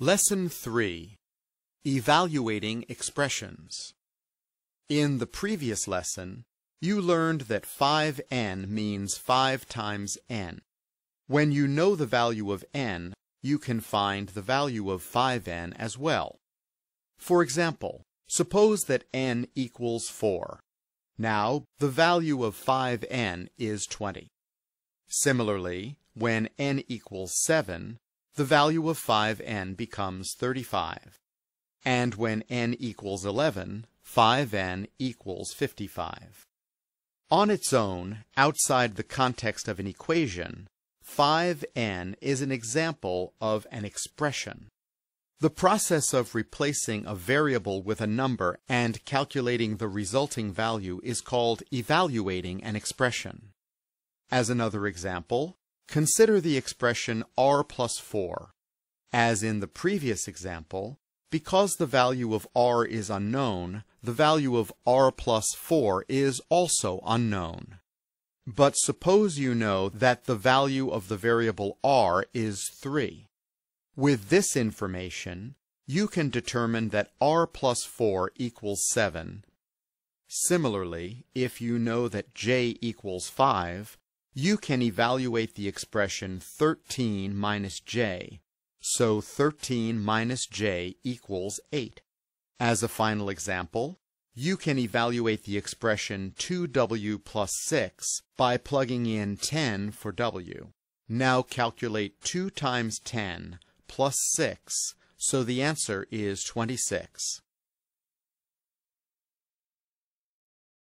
Lesson 3 Evaluating Expressions In the previous lesson, you learned that 5n means 5 times n. When you know the value of n, you can find the value of 5n as well. For example, suppose that n equals 4. Now, the value of 5n is 20. Similarly, when n equals 7, the value of 5n becomes 35. And when n equals 11, 5n equals 55. On its own, outside the context of an equation, 5n is an example of an expression. The process of replacing a variable with a number and calculating the resulting value is called evaluating an expression. As another example, Consider the expression r plus 4. As in the previous example, because the value of r is unknown, the value of r plus 4 is also unknown. But suppose you know that the value of the variable r is 3. With this information, you can determine that r plus 4 equals 7. Similarly, if you know that j equals 5, you can evaluate the expression 13 minus j. So 13 minus j equals 8. As a final example, you can evaluate the expression 2w plus 6 by plugging in 10 for w. Now calculate 2 times 10 plus 6, so the answer is 26.